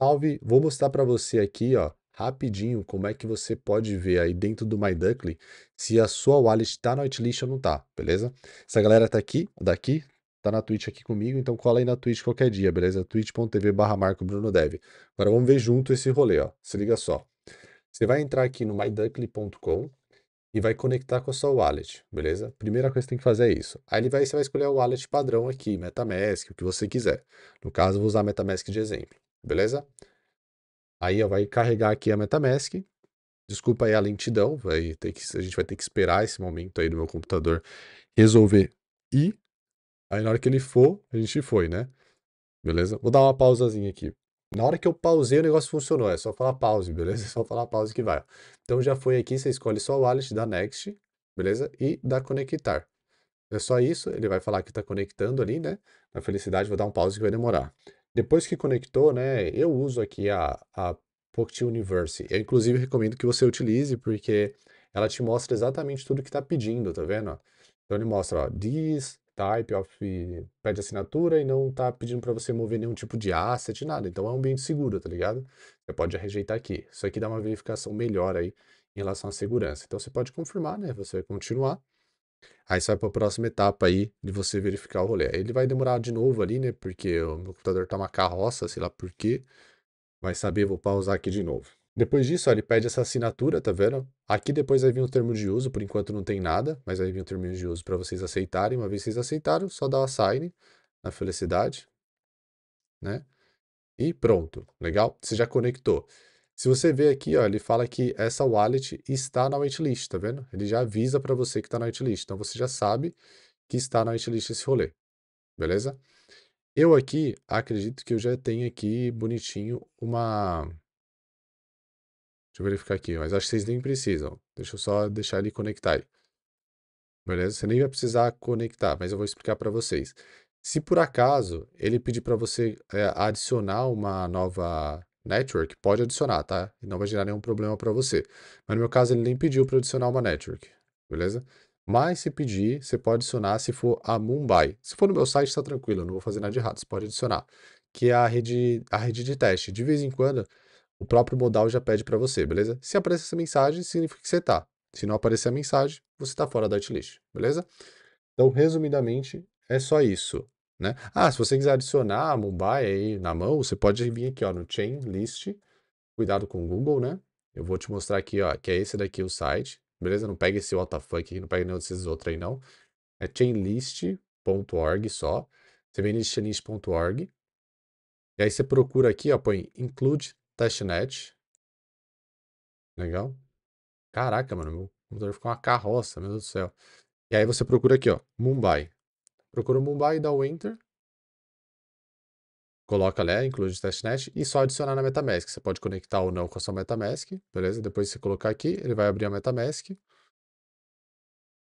Salve! Vou mostrar para você aqui, ó, rapidinho, como é que você pode ver aí dentro do MyDuckly se a sua wallet está na whitelist ou não tá, beleza? Essa galera tá aqui, daqui, tá na Twitch aqui comigo, então cola aí na Twitch qualquer dia, beleza? twitch.tv barra Marco Bruno Dev. Agora vamos ver junto esse rolê, ó. Se liga só. Você vai entrar aqui no myduckly.com e vai conectar com a sua wallet, beleza? Primeira coisa que você tem que fazer é isso. Aí ele vai, você vai escolher o wallet padrão aqui, Metamask, o que você quiser. No caso, eu vou usar Metamask de exemplo beleza? Aí ó, vai carregar aqui a MetaMask. Desculpa aí a lentidão, vai ter que, a gente vai ter que esperar esse momento aí do meu computador resolver e Aí na hora que ele for, a gente foi, né? Beleza? Vou dar uma pausazinha aqui. Na hora que eu pausei, o negócio funcionou. É só falar pause, beleza? É só falar pause que vai. Então já foi aqui, você escolhe só o wallet, dá next, beleza? E dá conectar. É só isso, ele vai falar que está conectando ali, né? Na felicidade, vou dar um pause que vai demorar. Depois que conectou, né, eu uso aqui a, a Pocket Universe. Eu, inclusive, recomendo que você utilize, porque ela te mostra exatamente tudo que está pedindo, tá vendo? Então, ele mostra, ó, this type of... pede assinatura e não tá pedindo para você mover nenhum tipo de asset, nada. Então, é um ambiente seguro, tá ligado? Você pode rejeitar aqui. Isso aqui dá uma verificação melhor aí em relação à segurança. Então, você pode confirmar, né? Você vai continuar. Aí você vai para a próxima etapa aí de você verificar o rolê. Aí ele vai demorar de novo ali, né? Porque o meu computador tá uma carroça, sei lá por quê. Vai saber, vou pausar aqui de novo. Depois disso, ó, ele pede essa assinatura, tá vendo? Aqui depois vai vir um termo de uso, por enquanto não tem nada, mas aí vem um termo de uso para vocês aceitarem. Uma vez vocês aceitaram, só dá o assign na felicidade, né? E pronto, legal? Você já conectou. Se você ver aqui, ó, ele fala que essa wallet está na waitlist, tá vendo? Ele já avisa para você que está na waitlist. Então você já sabe que está na waitlist esse rolê. Beleza? Eu aqui acredito que eu já tenho aqui bonitinho uma. Deixa eu verificar aqui, mas acho que vocês nem precisam. Deixa eu só deixar ele conectar aí. Beleza? Você nem vai precisar conectar, mas eu vou explicar para vocês. Se por acaso ele pedir para você é, adicionar uma nova network, pode adicionar, tá? E não vai gerar nenhum problema para você. Mas no meu caso, ele nem pediu para adicionar uma network, beleza? Mas se pedir, você pode adicionar se for a Mumbai. Se for no meu site, está tranquilo, eu não vou fazer nada de errado, você pode adicionar. Que é a rede, a rede de teste. De vez em quando, o próprio modal já pede para você, beleza? Se aparecer essa mensagem, significa que você está. Se não aparecer a mensagem, você está fora da whitelist, beleza? Então, resumidamente, é só isso. Né? Ah, se você quiser adicionar Mumbai aí na mão, você pode vir aqui ó, no Chain List. Cuidado com o Google, né? Eu vou te mostrar aqui, ó, que é esse daqui o site. Beleza? Não pega esse WTF aqui, não pega nenhum desses outros aí, não. É chainlist.org só. Você vem nesse chainlist.org. E aí você procura aqui, ó, põe include testnet. Legal? Caraca, mano, meu computador ficou uma carroça, meu Deus do céu. E aí você procura aqui, ó, Mumbai. Procura o Mumbai, dá o Enter. Coloca lá, include o testnet e só adicionar na Metamask. Você pode conectar ou não com a sua Metamask, beleza? Depois você colocar aqui, ele vai abrir a Metamask.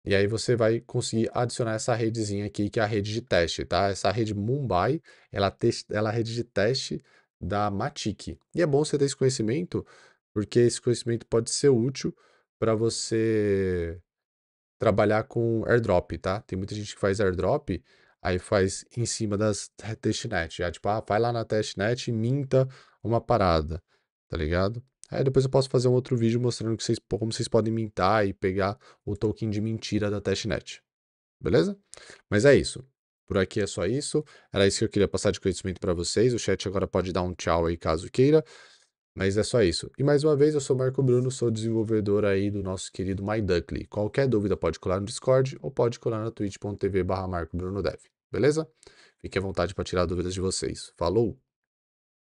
E aí você vai conseguir adicionar essa redezinha aqui, que é a rede de teste, tá? Essa rede Mumbai, ela, test... ela é a rede de teste da Matic. E é bom você ter esse conhecimento, porque esse conhecimento pode ser útil para você trabalhar com airdrop, tá? Tem muita gente que faz airdrop, aí faz em cima das testnet. Já, ah, tipo, ah, vai lá na testnet e minta uma parada, tá ligado? Aí depois eu posso fazer um outro vídeo mostrando que vocês, como vocês podem mintar e pegar o token de mentira da testnet. Beleza? Mas é isso. Por aqui é só isso. Era isso que eu queria passar de conhecimento para vocês. O chat agora pode dar um tchau aí caso queira. Mas é só isso. E mais uma vez, eu sou Marco Bruno, sou desenvolvedor aí do nosso querido MyDuckly. Qualquer dúvida pode colar no Discord ou pode colar na twitch.tv barra marcobrunodev, beleza? Fique à vontade para tirar dúvidas de vocês. Falou!